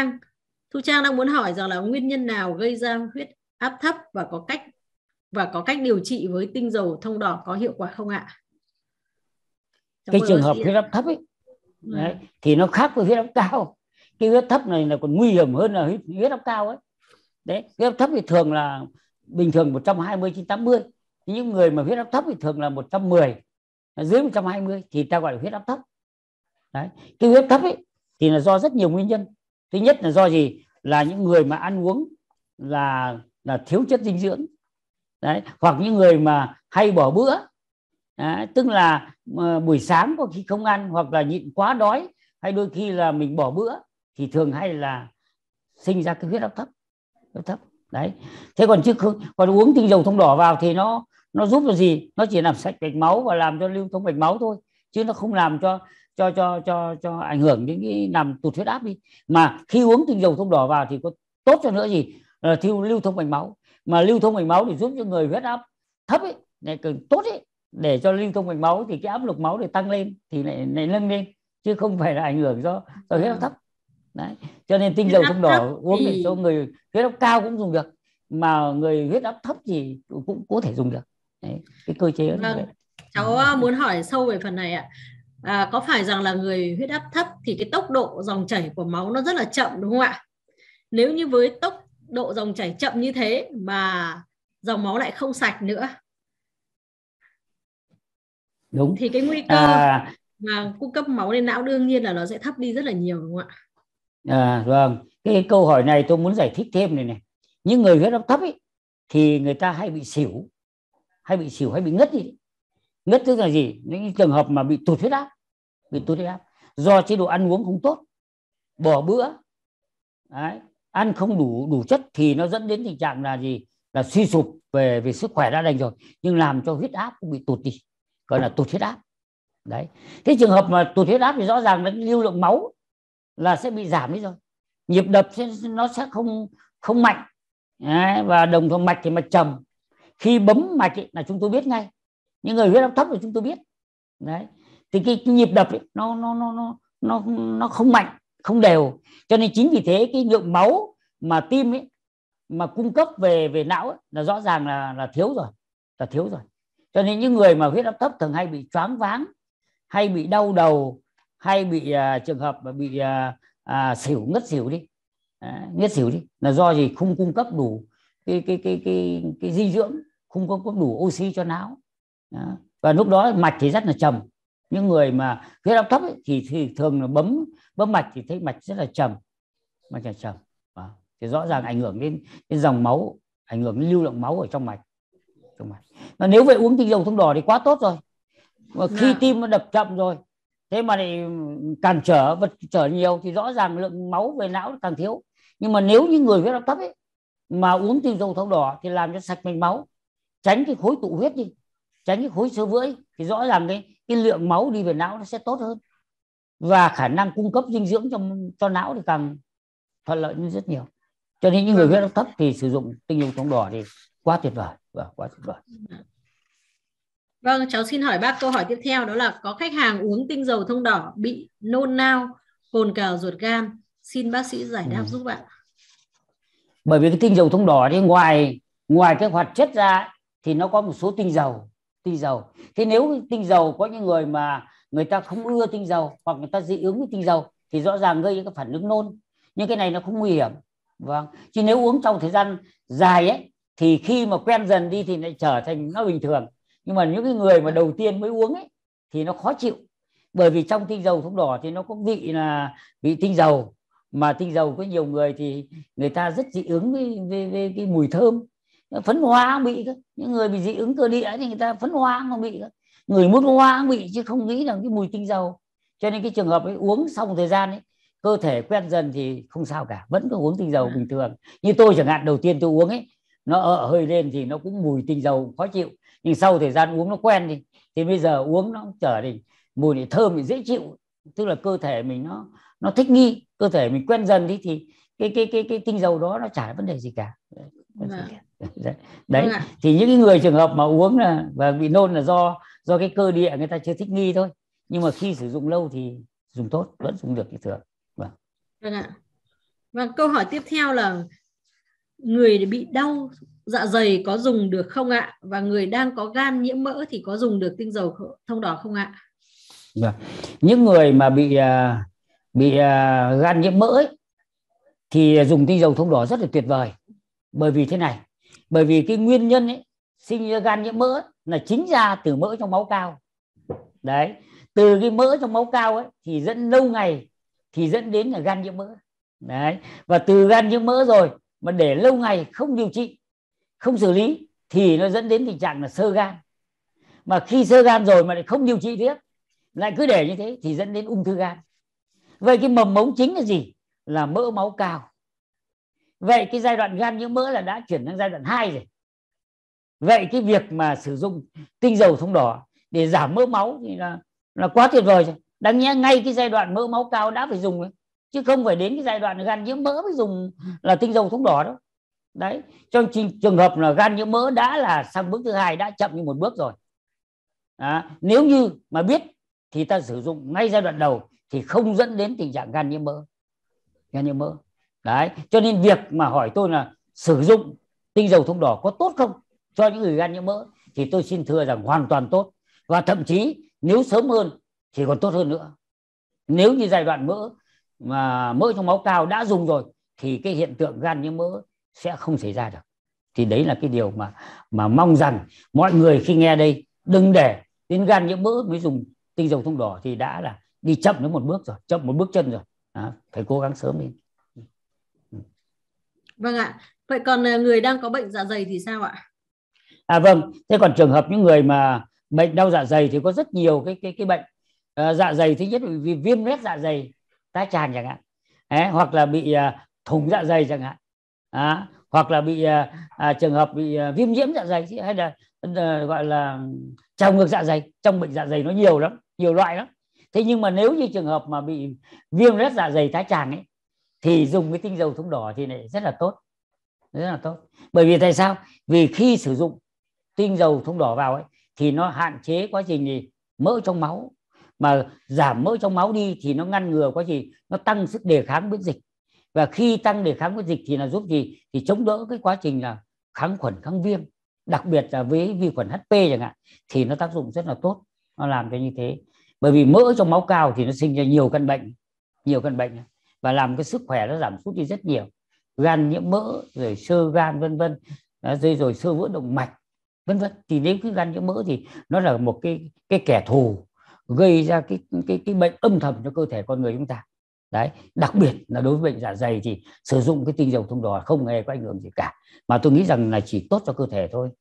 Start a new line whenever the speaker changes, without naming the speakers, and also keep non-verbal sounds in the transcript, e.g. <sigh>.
Trang. Thu Trang đang muốn hỏi rằng là nguyên nhân nào gây ra huyết áp thấp và có cách và có cách điều trị với tinh dầu thông đỏ có hiệu quả không ạ? cái trường hợp huyết áp
thấp ấy ừ. đấy, thì nó khác với huyết áp cao. Cái huyết thấp này là còn nguy hiểm hơn là huyết, huyết áp cao ấy. Đấy, huyết áp thấp thì thường là bình thường 120 trên 80. Những người mà huyết áp thấp thì thường là 110 dưới 120 thì ta gọi là huyết áp thấp. Đấy, cái huyết áp thấp ấy thì là do rất nhiều nguyên nhân thứ nhất là do gì là những người mà ăn uống là là thiếu chất dinh dưỡng đấy hoặc những người mà hay bỏ bữa đấy, tức là ờ, buổi sáng có khi không ăn hoặc là nhịn quá đói hay đôi khi là mình bỏ bữa thì thường hay là sinh ra cái huyết áp thấp huyết thấp đấy thế còn chứ không còn uống tinh dầu thông đỏ vào thì nó nó giúp là gì nó chỉ làm sạch mạch máu và làm cho lưu thông mạch máu thôi chứ nó không làm cho cho cho cho cho ảnh hưởng đến cái làm tụt huyết áp đi mà khi uống tinh dầu thông đỏ vào thì có tốt cho nữa gì là ờ, thiêu lưu thông mạch máu mà lưu thông mạch máu thì giúp cho người huyết áp thấp ấy này cần tốt ấy để cho lưu thông mạch máu thì cái áp lực máu để tăng lên thì lại lại nâng lên chứ không phải là ảnh hưởng do do huyết áp thấp đấy cho nên tinh dầu thông đỏ uống thì... để cho người huyết áp cao cũng dùng được mà người huyết áp thấp thì cũng có thể dùng được đấy, cái cơ chế đó vâng.
cháu ờ, muốn hỏi sâu về phần này ạ à, có phải rằng là người huyết áp thấp thì cái tốc độ dòng chảy của máu nó rất là chậm đúng không ạ nếu như với tốc độ dòng chảy chậm như thế mà dòng máu lại không sạch nữa
đúng thì cái nguy cơ à,
mà cung cấp máu lên não đương nhiên là nó sẽ thấp đi rất là nhiều đúng không ạ
à, vâng cái câu hỏi này tôi muốn giải thích thêm này này những người huyết áp thấp ấy, thì người ta hay bị xỉu hay bị xỉu hay bị ngất đi Huyết tức là gì? Những trường hợp mà bị tụt huyết áp, bị tụt huyết áp do chế độ ăn uống không tốt, bỏ bữa, đấy, ăn không đủ đủ chất thì nó dẫn đến tình trạng là gì? Là suy sụp về về sức khỏe đã đành rồi, nhưng làm cho huyết áp cũng bị tụt đi, gọi là tụt huyết áp. Đấy. cái trường hợp mà tụt huyết áp thì rõ ràng là lưu lượng máu là sẽ bị giảm đi rồi, nhịp đập nó sẽ không không mạnh đấy, và đồng thời mạch thì mạch trầm khi bấm mạch ấy, là chúng tôi biết ngay những người huyết áp thấp thì chúng tôi biết đấy thì cái, cái nhịp đập ấy, nó nó nó nó nó nó không mạnh không đều cho nên chính vì thế cái lượng máu mà tim ấy mà cung cấp về về não ấy, là rõ ràng là là thiếu rồi là thiếu rồi cho nên những người mà huyết áp thấp thường hay bị choáng váng hay bị đau đầu hay bị uh, trường hợp mà bị uh, uh, xỉu ngất xỉu đi à, ngất xỉu đi là do gì không cung cấp đủ cái cái cái cái, cái, cái dinh dưỡng không cung cấp đủ oxy cho não đó. và lúc đó mạch thì rất là trầm những người mà huyết áp thấp ấy, thì, thì thường là bấm bấm mạch thì thấy mạch rất là trầm mạch là trầm đó. thì rõ ràng ảnh hưởng đến, đến dòng máu ảnh hưởng đến lưu lượng máu ở trong mạch trong mạch mà nếu vậy uống tinh dầu thông đỏ thì quá tốt rồi mà khi yeah. Dạ. tim nó đập chậm rồi thế mà lại cản trở vật trở nhiều thì rõ ràng lượng máu về não càng thiếu nhưng mà nếu những người huyết áp thấp ấy mà uống tinh dầu thông đỏ thì làm cho sạch mạch máu tránh cái khối tụ huyết đi tránh cái khối sơ vữa thì rõ ràng cái cái lượng máu đi về não nó sẽ tốt hơn và khả năng cung cấp dinh dưỡng cho cho não thì càng thuận lợi hơn rất nhiều cho nên những người vâng. huyết áp thấp thì sử dụng tinh dầu trống đỏ thì quá tuyệt vời và vâng, quá tuyệt vời
Vâng, cháu xin hỏi bác câu hỏi tiếp theo đó là có khách hàng uống tinh dầu thông đỏ bị nôn nao, cồn cào ruột gan. Xin bác sĩ giải đáp ừ. giúp bạn
Bởi vì cái tinh dầu thông đỏ thì ngoài ngoài cái hoạt chất ra thì nó có một số tinh dầu tinh dầu thế nếu tinh dầu có những người mà người ta không ưa tinh dầu hoặc người ta dị ứng với tinh dầu thì rõ ràng gây những cái phản ứng nôn nhưng cái này nó không nguy hiểm vâng chứ nếu uống trong thời gian dài ấy thì khi mà quen dần đi thì lại trở thành nó bình thường nhưng mà những cái người mà đầu tiên mới uống ấy thì nó khó chịu bởi vì trong tinh dầu thuốc đỏ thì nó có vị là vị tinh dầu mà tinh dầu có nhiều người thì người ta rất dị ứng với, với, với cái mùi thơm phấn hoa cũng bị cơ những người bị dị ứng cơ địa thì người ta phấn hoa cũng bị cơ người mút hoa cũng bị chứ không nghĩ rằng cái mùi tinh dầu cho nên cái trường hợp ấy uống xong thời gian ấy cơ thể quen dần thì không sao cả vẫn cứ uống tinh dầu bình thường như tôi chẳng hạn đầu tiên tôi uống ấy nó ở hơi lên thì nó cũng mùi tinh dầu khó chịu nhưng sau thời gian uống nó quen thì thì bây giờ uống nó trở thì mùi thì thơm thì dễ chịu tức là cơ thể mình nó nó thích nghi cơ thể mình quen dần đi thì cái cái cái cái tinh dầu đó nó chả là vấn đề gì cả đấy, vâng. <laughs> đấy. Vâng thì những cái người trường hợp mà uống là và bị nôn là do do cái cơ địa người ta chưa thích nghi thôi nhưng mà khi sử dụng lâu thì dùng tốt vẫn dùng được bình thường vâng
và vâng câu hỏi tiếp theo là người bị đau dạ dày có dùng được không ạ và người đang có gan nhiễm mỡ thì có dùng được tinh dầu thông đỏ không ạ
vâng. những người mà bị à, bị à, gan nhiễm mỡ ấy, thì dùng tinh dầu thông đỏ rất là tuyệt vời bởi vì thế này bởi vì cái nguyên nhân ấy, sinh ra gan nhiễm mỡ là chính ra từ mỡ trong máu cao đấy từ cái mỡ trong máu cao ấy thì dẫn lâu ngày thì dẫn đến là gan nhiễm mỡ đấy và từ gan nhiễm mỡ rồi mà để lâu ngày không điều trị không xử lý thì nó dẫn đến tình trạng là sơ gan mà khi sơ gan rồi mà lại không điều trị tiếp lại cứ để như thế thì dẫn đến ung thư gan vậy cái mầm mống chính là gì là mỡ máu cao vậy cái giai đoạn gan nhiễm mỡ là đã chuyển sang giai đoạn 2 rồi vậy cái việc mà sử dụng tinh dầu thông đỏ để giảm mỡ máu thì là là quá tuyệt vời rồi đáng nhẽ ngay cái giai đoạn mỡ máu cao đã phải dùng đấy chứ không phải đến cái giai đoạn gan nhiễm mỡ mới dùng là tinh dầu thông đỏ đó. đấy trong trường hợp là gan nhiễm mỡ đã là sang bước thứ hai đã chậm như một bước rồi à, nếu như mà biết thì ta sử dụng ngay giai đoạn đầu thì không dẫn đến tình trạng gan nhiễm mỡ gan nhiễm mỡ đấy cho nên việc mà hỏi tôi là sử dụng tinh dầu thông đỏ có tốt không cho những người gan nhiễm mỡ thì tôi xin thưa rằng hoàn toàn tốt và thậm chí nếu sớm hơn thì còn tốt hơn nữa nếu như giai đoạn mỡ mà mỡ trong máu cao đã dùng rồi thì cái hiện tượng gan nhiễm mỡ sẽ không xảy ra được thì đấy là cái điều mà mà mong rằng mọi người khi nghe đây đừng để đến gan nhiễm mỡ mới dùng tinh dầu thông đỏ thì đã là đi chậm đến một bước rồi chậm một bước chân rồi đó, phải cố gắng sớm đi
vâng ạ vậy còn à, người đang có bệnh dạ dày thì sao ạ
à vâng thế còn trường hợp những người mà bệnh đau dạ dày thì có rất nhiều cái cái cái bệnh à, dạ dày thứ nhất vì viêm loét dạ dày tá tràng chẳng hạn Đấy, hoặc là bị à, thủng dạ dày chẳng hạn à, hoặc là bị à, à, trường hợp bị à, viêm nhiễm dạ dày hay là à, gọi là trào ngược dạ dày trong bệnh dạ dày nó nhiều lắm nhiều loại lắm thế nhưng mà nếu như trường hợp mà bị viêm loét dạ dày thái tràng ấy thì dùng cái tinh dầu thông đỏ thì lại rất là tốt rất là tốt bởi vì tại sao vì khi sử dụng tinh dầu thông đỏ vào ấy thì nó hạn chế quá trình gì mỡ trong máu mà giảm mỡ trong máu đi thì nó ngăn ngừa quá trình nó tăng sức đề kháng miễn dịch và khi tăng đề kháng miễn dịch thì là giúp gì thì chống đỡ cái quá trình là kháng khuẩn kháng viêm đặc biệt là với vi khuẩn HP chẳng hạn thì nó tác dụng rất là tốt nó làm cho như thế bởi vì mỡ trong máu cao thì nó sinh ra nhiều căn bệnh nhiều căn bệnh và làm cái sức khỏe nó giảm sút đi rất nhiều gan nhiễm mỡ rồi sơ gan vân vân rồi rồi sơ vữa động mạch vân vân thì nếu cứ gan nhiễm mỡ thì nó là một cái cái kẻ thù gây ra cái cái cái bệnh âm thầm cho cơ thể con người chúng ta đấy đặc biệt là đối với bệnh dạ dày thì sử dụng cái tinh dầu thông đỏ không hề có ảnh hưởng gì cả mà tôi nghĩ rằng là chỉ tốt cho cơ thể thôi